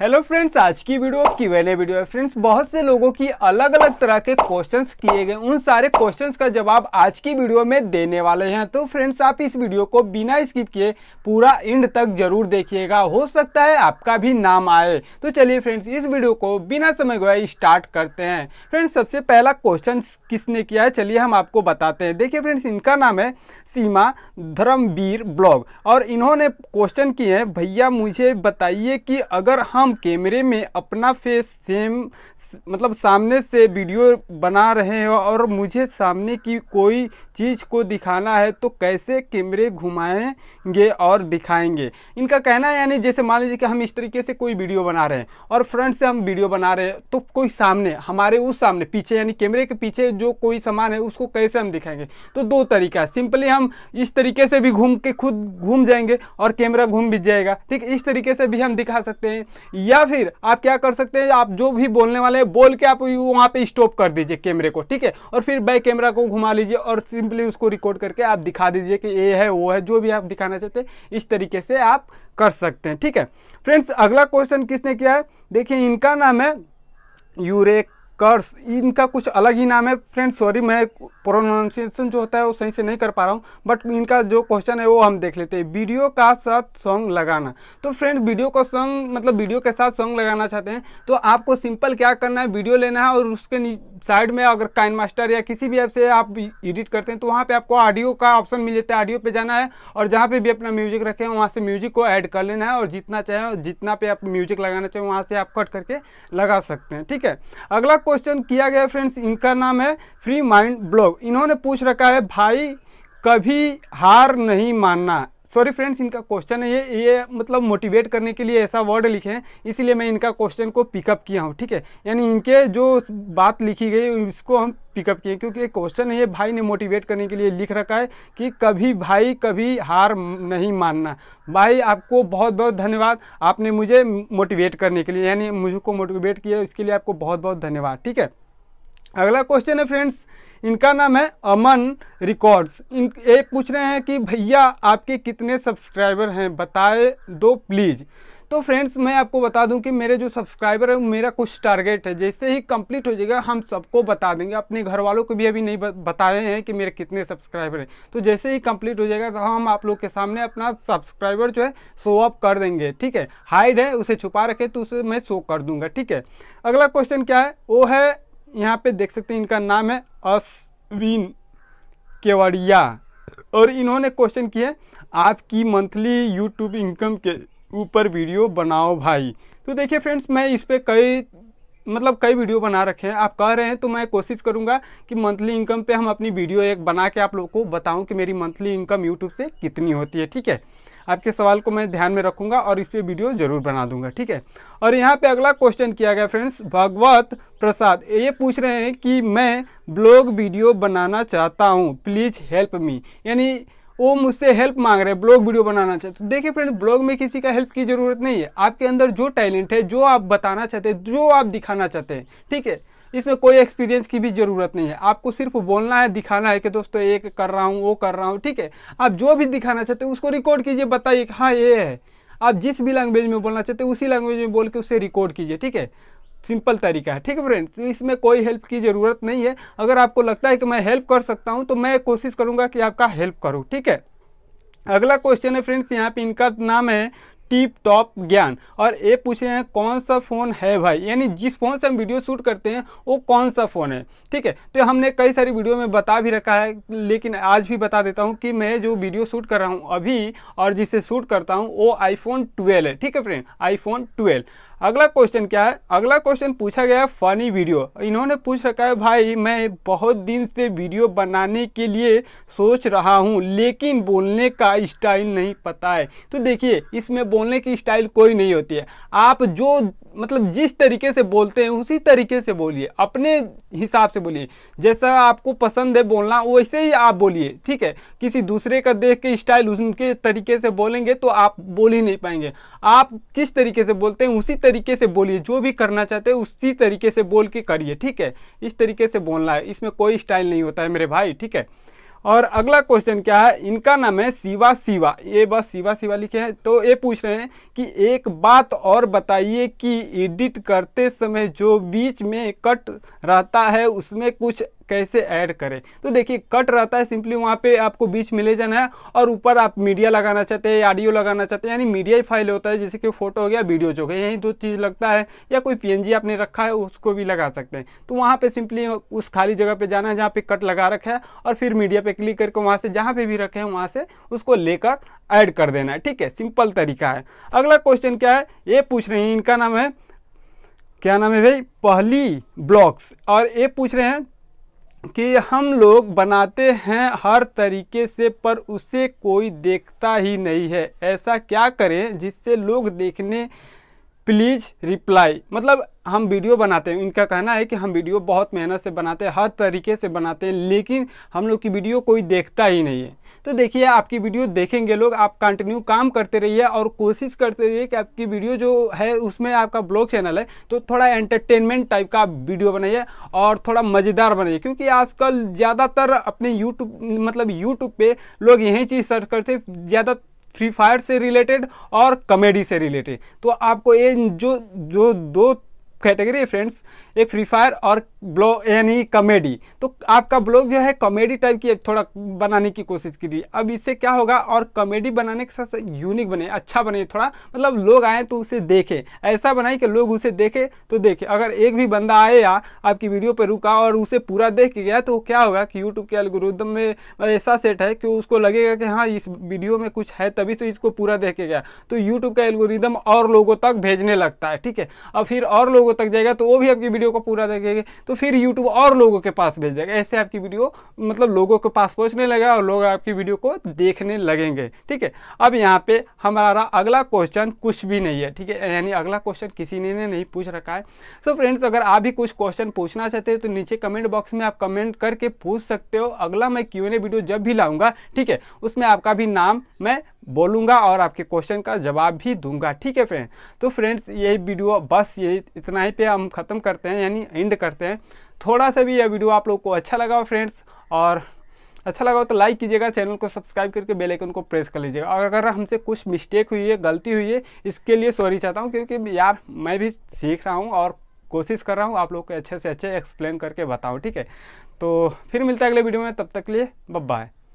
hello friends आज की video की वेले वीडियो है फ्रेंड्स बहुत से लोगों की अलग अलग तरह के क्वेश्चंस किए गए उन सारे क्वेश्चंस का जवाब आज की वीडियो में देने वाले हैं तो फ्रेंड्स आप इस वीडियो को बिना स्किप किए पूरा एंड तक जरूर देखिएगा हो सकता है आपका भी नाम आए तो चलिए फ्रेंड्स इस वीडियो को बिना समय गए स्टार्ट करते हैं फ्रेंड्स सबसे पहला क्वेश्चन किसने किया है चलिए हम आपको बताते हैं देखिए फ्रेंड्स इनका नाम है सीमा धर्मवीर ब्लॉग और इन्होंने क्वेश्चन किए हैं भैया मुझे बताइए कि अगर हम हम कैमरे में अपना फेस सेम मतलब सामने से वीडियो बना रहे हो और मुझे सामने की कोई चीज़ को दिखाना है तो कैसे कैमरे घुमाएंगे और दिखाएंगे इनका कहना है यानी जैसे मान लीजिए कि हम इस तरीके से कोई वीडियो बना रहे हैं और फ्रंट से हम वीडियो बना रहे हैं तो कोई सामने हमारे उस सामने पीछे यानी कैमरे के पीछे जो कोई सामान है उसको कैसे हम दिखाएंगे तो दो तरीका है सिंपली हम इस तरीके से भी घूम के खुद घूम जाएंगे और कैमरा घूम भी जाएगा ठीक इस तरीके से भी हम दिखा सकते हैं या फिर आप क्या कर सकते हैं आप जो भी बोलने वाले हैं बोल के आप वहाँ पे स्टॉप कर दीजिए कैमरे को ठीक है और फिर बैक कैमरा को घुमा लीजिए और सिंपली उसको रिकॉर्ड करके आप दिखा दीजिए कि ये है वो है जो भी आप दिखाना चाहते हैं इस तरीके से आप कर सकते हैं ठीक है फ्रेंड्स अगला क्वेश्चन किसने किया है देखिए इनका नाम है यूरेक कर्स इनका कुछ अलग ही नाम है फ्रेंड सॉरी मैं प्रोनाउंसिएशन जो होता है वो सही से नहीं कर पा रहा हूँ बट इनका जो क्वेश्चन है वो हम देख लेते हैं वीडियो का साथ सॉन्ग लगाना तो फ्रेंड वीडियो का सॉन्ग मतलब वीडियो के साथ सॉन्ग लगाना चाहते हैं तो आपको सिंपल क्या करना है वीडियो लेना है और उसके साइड में अगर काइन मास्टर या किसी भी ऐप से आप एडिट करते हैं तो वहाँ पर आपको ऑडियो का ऑप्शन मिल जाता है ऑडियो पर जाना है और जहाँ पर भी अपना म्यूजिक रखें वहाँ से म्यूजिक को ऐड कर लेना है और जितना चाहें और जितना पे आप म्यूजिक लगाना चाहें वहाँ से आप कट करके लगा सकते हैं ठीक है अगला क्वेश्चन किया गया फ्रेंड्स इनका नाम है फ्री माइंड ब्लॉग इन्होंने पूछ रखा है भाई कभी हार नहीं मानना सॉरी फ्रेंड्स इनका क्वेश्चन है ये ये मतलब मोटिवेट करने के लिए ऐसा वर्ड लिखे हैं इसीलिए मैं इनका क्वेश्चन को पिकअप किया हूँ ठीक है यानी इनके जो बात लिखी गई उसको हम पिकअप किए क्योंकि क्वेश्चन है ये भाई ने मोटिवेट करने के लिए लिख रखा है कि कभी भाई कभी हार नहीं मानना भाई आपको बहुत बहुत धन्यवाद आपने मुझे मोटिवेट करने के लिए यानी मुझको मोटिवेट किया इसके लिए आपको बहुत बहुत धन्यवाद ठीक है अगला क्वेश्चन है फ्रेंड्स इनका नाम है अमन रिकॉर्ड्स इन ये पूछ रहे हैं कि भैया आपके कितने सब्सक्राइबर हैं बताए दो प्लीज़ तो फ्रेंड्स मैं आपको बता दूं कि मेरे जो सब्सक्राइबर हैं मेरा कुछ टारगेट है जैसे ही कंप्लीट हो जाएगा हम सबको बता देंगे अपने घर वालों को भी अभी नहीं बताए हैं कि मेरे कितने सब्सक्राइबर हैं तो जैसे ही कंप्लीट हो जाएगा तो हम आप लोग के सामने अपना सब्सक्राइबर जो है शो अप कर देंगे ठीक है हाइड है उसे छुपा रखे तो उसे मैं शो कर दूंगा ठीक है अगला क्वेश्चन क्या है वो है यहाँ पे देख सकते हैं इनका नाम है अश्विन केवड़िया और इन्होंने क्वेश्चन किया आपकी मंथली यूट्यूब इनकम के ऊपर वीडियो बनाओ भाई तो देखिए फ्रेंड्स मैं इस पर कई मतलब कई वीडियो बना रखे हैं आप कह रहे हैं तो मैं कोशिश करूंगा कि मंथली इनकम पे हम अपनी वीडियो एक बना के आप लोगों को बताऊं कि मेरी मंथली इनकम यूट्यूब से कितनी होती है ठीक है आपके सवाल को मैं ध्यान में रखूँगा और इस पर वीडियो जरूर बना दूंगा ठीक है और यहाँ पे अगला क्वेश्चन किया गया फ्रेंड्स भगवत प्रसाद ये पूछ रहे हैं कि मैं ब्लॉग वीडियो बनाना चाहता हूँ प्लीज़ हेल्प मी यानी वो मुझसे हेल्प मांग रहे हैं ब्लॉग वीडियो बनाना चाहते तो देखिए फ्रेंड ब्लॉग में किसी का हेल्प की ज़रूरत नहीं है आपके अंदर जो टैलेंट है जो आप बताना चाहते हैं जो आप दिखाना चाहते हैं ठीक है इसमें कोई एक्सपीरियंस की भी ज़रूरत नहीं है आपको सिर्फ बोलना है दिखाना है कि दोस्तों एक कर रहा हूँ वो कर रहा हूँ ठीक है आप जो भी दिखाना चाहते हो उसको रिकॉर्ड कीजिए बताइए कि हाँ ये है आप जिस भी लैंग्वेज में बोलना चाहते हो उसी लैंग्वेज में बोल के उसे रिकॉर्ड कीजिए ठीक है सिंपल तरीका है ठीक है फ्रेंड्स तो इसमें कोई हेल्प की ज़रूरत नहीं है अगर आपको लगता है कि मैं हेल्प कर सकता हूँ तो मैं कोशिश करूँगा कि आपका हेल्प करूँ ठीक है अगला क्वेश्चन है फ्रेंड्स यहाँ पे इनका नाम है टिप टॉप ज्ञान और ये पूछ रहे हैं कौन सा फ़ोन है भाई यानी जिस फ़ोन से हम वीडियो शूट करते हैं वो कौन सा फ़ोन है ठीक है तो हमने कई सारी वीडियो में बता भी रखा है लेकिन आज भी बता देता हूँ कि मैं जो वीडियो शूट कर रहा हूँ अभी और जिसे शूट करता हूँ वो आईफोन ट्वेल्व है ठीक है फ्रेंड आईफोन ट्वेल्व अगला क्वेश्चन क्या है अगला क्वेश्चन पूछा गया है फनी वीडियो इन्होंने पूछ रखा है भाई मैं बहुत दिन से वीडियो बनाने के लिए सोच रहा हूँ लेकिन बोलने का स्टाइल नहीं पता है तो देखिए इसमें बोलने की स्टाइल कोई नहीं होती है आप जो मतलब जिस तरीके से बोलते हैं उसी तरीके से बोलिए अपने हिसाब से बोलिए जैसा आपको पसंद है बोलना वैसे ही आप बोलिए ठीक है किसी दूसरे का देख के स्टाइल उनके तरीके से बोलेंगे तो आप बोल ही नहीं पाएंगे आप किस तरीके से बोलते हैं उसी तरीके से बोलिए जो भी करना चाहते हैं उसी तरीके से बोल के करिए ठीक है इस तरीके से बोलना है इसमें कोई स्टाइल नहीं होता है मेरे भाई ठीक है और अगला क्वेश्चन क्या है इनका नाम है शिवा शिवा ये बस शिवा शिवा लिखे हैं तो ये पूछ रहे हैं कि एक बात और बताइए कि एडिट करते समय जो बीच में कट रहता है उसमें कुछ कैसे ऐड करें तो देखिए कट रहता है सिंपली वहाँ पे आपको बीच में ले जाना है और ऊपर आप मीडिया लगाना चाहते हैं ऑडियो लगाना चाहते हैं यानी मीडिया ही फाइल होता है जैसे कि फोटो हो गया वीडियो जो गया यही दो चीज़ लगता है या कोई पी आपने रखा है उसको भी लगा सकते हैं तो वहाँ पर सिंपली उस खाली जगह पर जाना है जहाँ पर कट लगा रखा है और फिर मीडिया पर क्लिक करके वहाँ से जहाँ पर भी रखे हैं वहाँ से उसको लेकर ऐड कर देना है ठीक है सिंपल तरीका है अगला क्वेश्चन क्या है ये पूछ रहे हैं इनका नाम है क्या नाम है भाई पहली ब्लॉक्स और ये पूछ रहे हैं कि हम लोग बनाते हैं हर तरीके से पर उसे कोई देखता ही नहीं है ऐसा क्या करें जिससे लोग देखने प्लीज़ रिप्लाई मतलब हम वीडियो बनाते हैं इनका कहना है कि हम वीडियो बहुत मेहनत से बनाते हैं हर तरीके से बनाते हैं लेकिन हम लोग की वीडियो कोई देखता ही नहीं है तो देखिए आपकी वीडियो देखेंगे लोग आप कंटिन्यू काम करते रहिए और कोशिश करते रहिए कि आपकी वीडियो जो है उसमें आपका ब्लॉग चैनल है तो थोड़ा एंटरटेनमेंट टाइप का वीडियो बनाइए और थोड़ा मज़ेदार बनाइए क्योंकि आजकल ज़्यादातर अपने यूट्यूब मतलब यूट्यूब पर लोग यही चीज़ सर्च करते ज़्यादा फ्री फायर से रिलेटेड और कॉमेडी से रिलेटेड तो आपको ये जो जो दो कैटेगरी है फ्रेंड्स एक फ्री फायर और ब्लो यानी कॉमेडी तो आपका ब्लॉग जो है कॉमेडी टाइप की थोड़ा बनाने की कोशिश करिए अब इससे क्या होगा और कॉमेडी बनाने के साथ यूनिक बने अच्छा बने थोड़ा मतलब लोग आए तो उसे देखें ऐसा बनाए कि लोग उसे देखें तो देखें अगर एक भी बंदा आए या आपकी वीडियो पर रुका और उसे पूरा देख के गया तो क्या होगा कि यूट्यूब के अलगुरुदम में ऐसा सेट है कि उसको लगेगा कि हाँ इस वीडियो में कुछ है तभी तो इसको पूरा देख के गया तो यूट्यूब का एलगोरिदम और लोगों तक भेजने लगता है ठीक है अब फिर और लोगों तक जाएगा तो वो भी आपकी वीडियो को पूरा देखेंगे तो फिर यूट्यूब और लोगों के पास भेज देगा ऐसे आपकी वीडियो मतलब लोगों के पास पहुँचने लगेगा और लोग आपकी वीडियो को देखने लगेंगे ठीक है अब यहाँ पर हमारा अगला क्वेश्चन कुछ भी नहीं है ठीक है यानी अगला क्वेश्चन किसी ने नहीं पूछ रखा है सो फ्रेंड्स अगर आप भी कुछ क्वेश्चन पूछना चाहते हो तो नीचे कमेंट बॉक्स में आप कमेंट करके पूछ सकते हो अगला मैं क्यों क्यू वीडियो जब भी लाऊंगा ठीक है उसमें आपका भी नाम मैं बोलूँगा और आपके क्वेश्चन का जवाब भी दूंगा ठीक है फ्रेंड तो फ्रेंड्स यही वीडियो बस यही इतना ही पे हम ख़त्म करते हैं यानी एंड करते हैं थोड़ा सा भी यह वीडियो आप लोग को अच्छा लगा हो फ्रेंड्स और अच्छा लगा हो तो लाइक कीजिएगा चैनल को सब्सक्राइब करके बेल आइकन को प्रेस कर लीजिएगा और अगर हमसे कुछ मिस्टेक हुई है गलती हुई है इसके लिए सॉरी चाहता हूँ क्योंकि यार मैं भी सीख रहा हूँ और कोशिश कर रहा हूँ आप लोग को अच्छे से अच्छे एक्सप्लेन करके बताऊँ ठीक है तो फिर मिलता है अगले वीडियो में तब तक के लिए बाय